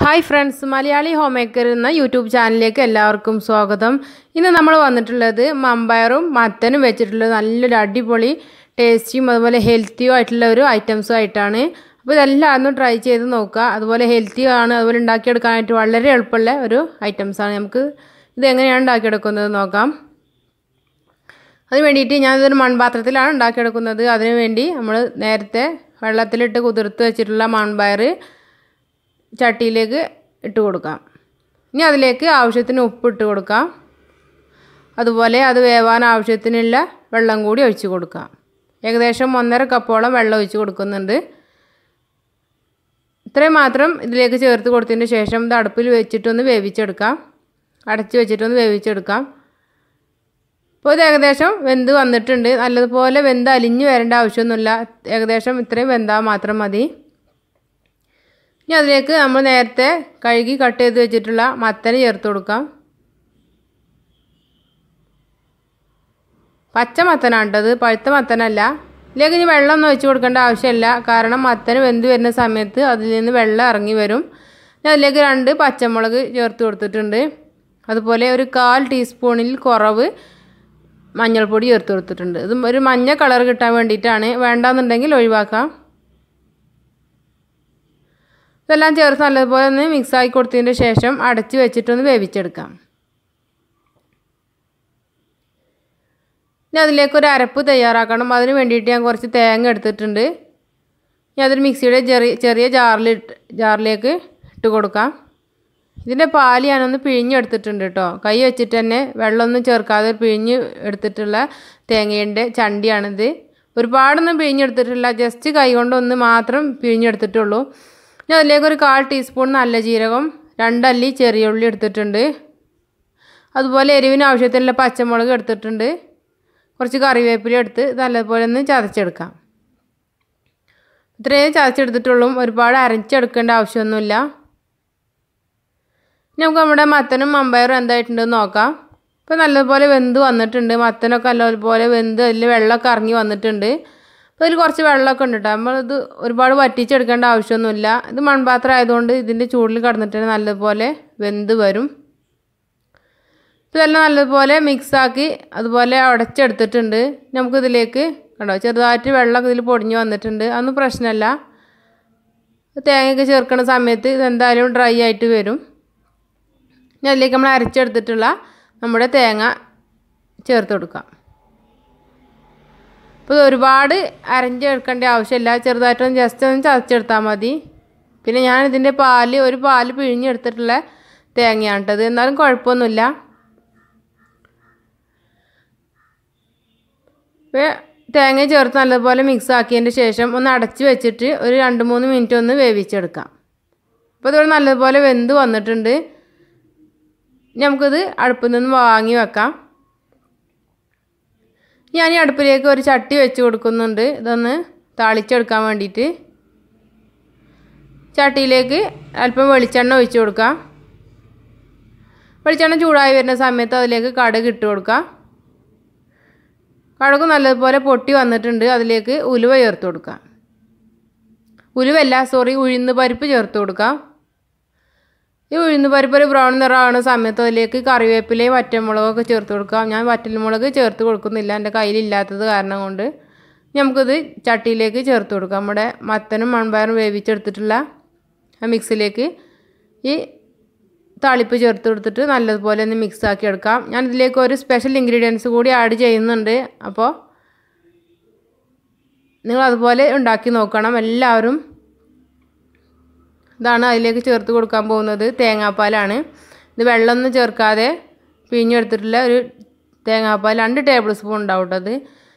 hi friends Malayali home maker എന്ന YouTube ചാനലിലേക്ക് എല്ലാവർക്കും സ്വാഗതം ഇന്ന് നമ്മൾ വന്നിട്ടുള്ളത് മമ്പയറും മത്തനും വെച്ചിട്ടുള്ള നല്ലൊരു അടിപൊളി ടേസ്റ്റിയും അതുപോലെ ഹെൽത്തിയും ആയിട്ടുള്ള ഒരു ഐറ്റംസും ആയിട്ടാണ് അപ്പോൾ ഇതെല്ലാം ഒന്ന് ട്രൈ ചെയ്ത് നോക്കുക അതുപോലെ ഹെൽത്തി ആണ് അതുപോലെ ഉണ്ടാക്കിയെടുക്കാനായിട്ട് വളരെ എളുപ്പമുള്ള ഒരു ഐറ്റംസാണ് നമുക്ക് ഇത് എങ്ങനെയാണ് ഉണ്ടാക്കിയെടുക്കുന്നത് നോക്കാം അതിന് വേണ്ടിയിട്ട് ഞാനിതൊരു മൺപാത്രത്തിലാണ് ഉണ്ടാക്കിയെടുക്കുന്നത് അതിനുവേണ്ടി വേണ്ടി നമ്മൾ നേരത്തെ വെള്ളത്തിലിട്ട് കുതിർത്ത് വെച്ചിട്ടുള്ള മൺപയർ ചട്ടിയിലേക്ക് ഇട്ട് കൊടുക്കാം ഇനി അതിലേക്ക് ആവശ്യത്തിന് ഉപ്പ് ഇട്ട് കൊടുക്കാം അതുപോലെ അത് വേവാൻ ആവശ്യത്തിനുള്ള വെള്ളം കൂടി ഒഴിച്ച് കൊടുക്കാം ഏകദേശം ഒന്നര കപ്പോളം വെള്ളം ഒഴിച്ച് കൊടുക്കുന്നുണ്ട് ഇത്രയും മാത്രം ഇതിലേക്ക് ചേർത്ത് കൊടുത്തതിന് ശേഷം ഇത് അടുപ്പിൽ വെച്ചിട്ടൊന്ന് വേവിച്ചെടുക്കാം അടച്ച് വെച്ചിട്ടൊന്ന് വേവിച്ചെടുക്കാം ഇപ്പോൾ ഇത് ഏകദേശം വെന്ത് വന്നിട്ടുണ്ട് നല്ലതുപോലെ വെന്ത് അലിഞ്ഞ് വരേണ്ട ആവശ്യമൊന്നുമില്ല ഏകദേശം ഇത്രയും വെന്താൽ മാത്രം മതി ഇനി അതിലേക്ക് നമ്മൾ നേരത്തെ കഴുകി കട്ട് ചെയ്ത് വെച്ചിട്ടുള്ള മത്തന് ചേർത്ത് കൊടുക്കാം പച്ച മത്തനാണ്ടത് പഴുത്ത മത്തനല്ല ഇതിലേക്ക് ഇനി വെള്ളമൊന്നും ഒഴിച്ച് കൊടുക്കേണ്ട ആവശ്യമില്ല കാരണം മത്തന് വെന്ത് വരുന്ന സമയത്ത് അതിൽ നിന്ന് വെള്ളം ഇറങ്ങി വരും ഇനി അതിലേക്ക് രണ്ട് പച്ചമുളക് ചേർത്ത് കൊടുത്തിട്ടുണ്ട് അതുപോലെ ഒരു കാൽ ടീസ്പൂണിൽ കുറവ് മഞ്ഞൾപ്പൊടി ചേർത്ത് കൊടുത്തിട്ടുണ്ട് ഇതും ഒരു മഞ്ഞ കളർ കിട്ടാൻ വേണ്ടിയിട്ടാണ് വേണ്ടാന്നുണ്ടെങ്കിൽ ഒഴിവാക്കാം ഇതെല്ലാം ചേർത്ത് നല്ലതുപോലെ ഒന്ന് മിക്സാക്കി കൊടുത്തതിന് ശേഷം അടച്ച് വെച്ചിട്ടൊന്ന് വേവിച്ചെടുക്കാം ഇനി അതിലേക്ക് ഒരു അരപ്പ് തയ്യാറാക്കണം അതിന് വേണ്ടിയിട്ട് ഞാൻ കുറച്ച് തേങ്ങ എടുത്തിട്ടുണ്ട് ഇനി അതൊരു മിക്സിയുടെ ചെറിയ ചെറിയ ജാറിൽ ജാറിലേക്ക് ഇട്ട് കൊടുക്കാം ഇതിൻ്റെ പാല് ഞാനൊന്ന് പിഴിഞ്ഞെടുത്തിട്ടുണ്ട് കേട്ടോ കൈ വെച്ചിട്ട് തന്നെ വെള്ളമൊന്നും ചേർക്കാതെ പിഴിഞ്ഞ് എടുത്തിട്ടുള്ള തേങ്ങയുടെ ചണ്ടിയാണിത് ഒരുപാടൊന്നും പിഴിഞ്ഞെടുത്തിട്ടില്ല ജസ്റ്റ് കൈ കൊണ്ടൊന്ന് മാത്രം പിഴിഞ്ഞെടുത്തിട്ടുള്ളൂ ഇനി അതിലേക്ക് ഒരു കാൽ ടീസ്പൂൺ നല്ല ജീരകം രണ്ടല്ലി ചെറിയ ഉള്ളി എടുത്തിട്ടുണ്ട് അതുപോലെ എരിവിന് ആവശ്യത്തിനുള്ള പച്ചമുളക് എടുത്തിട്ടുണ്ട് കുറച്ച് കറിവേപ്പില എടുത്ത് നല്ലതുപോലെ ഒന്ന് ചതച്ചെടുക്കാം ഇത്രയും ചതച്ചെടുത്തിട്ടുള്ളൂ ഒരുപാട് അരച്ചെടുക്കേണ്ട ആവശ്യമൊന്നുമില്ല നമുക്ക് നമ്മുടെ മത്തനും അമ്പയറും എന്തായിട്ടുണ്ടെന്ന് നോക്കാം ഇപ്പോൾ നല്ലതുപോലെ വെന്ത് വന്നിട്ടുണ്ട് മത്തനൊക്കെ നല്ലതുപോലെ വെന്ത് അതിൽ വെള്ളമൊക്കെ ഇറങ്ങി വന്നിട്ടുണ്ട് അതിൽ കുറച്ച് വെള്ളമൊക്കെ ഉണ്ട് കേട്ടോ നമ്മളിത് ഒരുപാട് വറ്റിച്ചെടുക്കേണ്ട ആവശ്യമൊന്നുമില്ല ഇത് മൺപാത്രം ആയതുകൊണ്ട് ഇതിൻ്റെ ചൂടിൽ കിടന്നിട്ട് നല്ലതുപോലെ വെന്ത് വരും ഇതെല്ലാം നല്ലതുപോലെ മിക്സാക്കി അതുപോലെ അടച്ചെടുത്തിട്ടുണ്ട് നമുക്കിതിലേക്ക് കണ്ടോ ചെറുതായിട്ട് വെള്ളമൊക്കെ ഇതിൽ പൊടിഞ്ഞ് വന്നിട്ടുണ്ട് അതൊന്നും പ്രശ്നമല്ല തേങ്ങയൊക്കെ ചേർക്കുന്ന സമയത്ത് ഇതെന്തായാലും ഡ്രൈ ആയിട്ട് വരും ഇനി അതിലേക്ക് നമ്മൾ അരച്ചെടുത്തിട്ടുള്ള നമ്മുടെ തേങ്ങ ചേർത്ത് കൊടുക്കാം ഇപ്പോൾ ഒരുപാട് അരഞ്ഞെടുക്കേണ്ട ആവശ്യമില്ല ചെറുതായിട്ടൊന്ന് ജസ്റ്റ് ഒന്ന് ചതച്ചെടുത്താൽ മതി പിന്നെ ഞാൻ ഇതിൻ്റെ പാല് ഒരു പാല് പിഴിഞ്ഞെടുത്തിട്ടുള്ള തേങ്ങയാണ് കേട്ടത് എന്നാലും കുഴപ്പമൊന്നുമില്ല തേങ്ങ ചേർത്ത് നല്ലതുപോലെ മിക്സ് ആക്കിയതിൻ്റെ ശേഷം ഒന്ന് അടച്ച് വെച്ചിട്ട് ഒരു രണ്ട് മൂന്ന് മിനിറ്റ് ഒന്ന് വേവിച്ചെടുക്കാം അപ്പോൾ ഇതോടെ നല്ലതുപോലെ വെന്ത് വന്നിട്ടുണ്ട് നമുക്കിത് അടുപ്പിൽ നിന്ന് വാങ്ങി വെക്കാം ഞാൻ ഈ അടുപ്പിലേക്ക് ഒരു ചട്ടി വെച്ച് കൊടുക്കുന്നുണ്ട് ഇതൊന്ന് താളിച്ചെടുക്കാൻ വേണ്ടിയിട്ട് ചട്ടിയിലേക്ക് അല്പം വെളിച്ചെണ്ണ ഒഴിച്ച് കൊടുക്കാം വെളിച്ചെണ്ണ ചൂടായി വരുന്ന സമയത്ത് അതിലേക്ക് കടുക് ഇട്ട് കൊടുക്കാം കടുക് നല്ലതുപോലെ പൊട്ടി വന്നിട്ടുണ്ട് അതിലേക്ക് ഉലുവ ചേർത്ത് കൊടുക്കാം ഉലുവല്ല സോറി ഉഴുന്ന് പരിപ്പ് ചേർത്ത് കൊടുക്കാം ഈ ഉഴുന്ന് പരിപ്പ് ഒരു ബ്രൗൺ നിറമാകുന്ന സമയത്ത് അതിലേക്ക് കറിവേപ്പിലയും വറ്റൻമുളകൊക്കെ ചേർത്ത് കൊടുക്കാം ഞാൻ വറ്റൽമുളക് ചേർത്ത് കൊടുക്കുന്നില്ല എൻ്റെ കയ്യിലില്ലാത്തത് കാരണം കൊണ്ട് നമുക്കിത് ചട്ടിയിലേക്ക് ചേർത്ത് കൊടുക്കാം നമ്മുടെ മത്തനും മൺപയറും വേവിച്ചെടുത്തിട്ടുള്ള ആ മിക്സിലേക്ക് ഈ താളിപ്പ് ചേർത്ത് കൊടുത്തിട്ട് നല്ലതുപോലെ ഒന്ന് മിക്സ് ആക്കി എടുക്കാം ഞാൻ ഇതിലേക്ക് ഒരു സ്പെഷ്യൽ ഇൻഗ്രീഡിയൻസ് കൂടി ആഡ് ചെയ്യുന്നുണ്ട് അപ്പോൾ നിങ്ങൾ അതുപോലെ ഉണ്ടാക്കി നോക്കണം എല്ലാവരും ഇതാണ് അതിലേക്ക് ചേർത്ത് കൊടുക്കാൻ പോകുന്നത് തേങ്ങാപ്പാലാണ് ഇത് വെള്ളമൊന്നും ചേർക്കാതെ പിഴിഞ്ഞെടുത്തിട്ടുള്ള ഒരു തേങ്ങാപ്പാൽ രണ്ട് ടേബിൾ സ്പൂൺ ഉണ്ടാവും കേട്ടോ അത്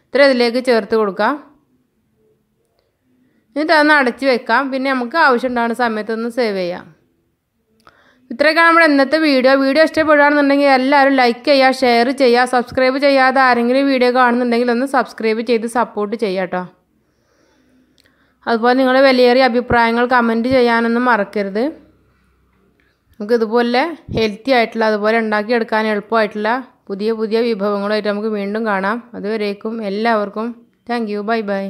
ഇത്ര ഇതിലേക്ക് ചേർത്ത് കൊടുക്കാം എന്നിട്ട് അതൊന്ന് അടച്ച് വെക്കാം പിന്നെ നമുക്ക് ആവശ്യം ഉണ്ടാകുന്ന സമയത്തൊന്ന് സേവ് ചെയ്യാം ഇത്രയൊക്കെയാണ് നമ്മുടെ ഇന്നത്തെ വീഡിയോ വീഡിയോ ഇഷ്ടപ്പെടുകയാണെന്നുണ്ടെങ്കിൽ എല്ലാവരും ലൈക്ക് ചെയ്യുക ഷെയർ ചെയ്യുക സബ്സ്ക്രൈബ് ചെയ്യാതെ ആരെങ്കിലും വീഡിയോ കാണുന്നുണ്ടെങ്കിൽ ഒന്ന് സബ്സ്ക്രൈബ് ചെയ്ത് സപ്പോർട്ട് ചെയ്യാം കേട്ടോ അതുപോലെ നിങ്ങളുടെ വിലയേറിയ അഭിപ്രായങ്ങൾ കമൻറ്റ് ചെയ്യാനൊന്നും മറക്കരുത് നമുക്ക് ഇതുപോലെ ഹെൽത്തി ആയിട്ടുള്ള അതുപോലെ ഉണ്ടാക്കിയെടുക്കാൻ എളുപ്പമായിട്ടുള്ള പുതിയ പുതിയ വിഭവങ്ങളായിട്ട് നമുക്ക് വീണ്ടും കാണാം അതുവരേക്കും എല്ലാവർക്കും താങ്ക് യു ബൈ ബൈ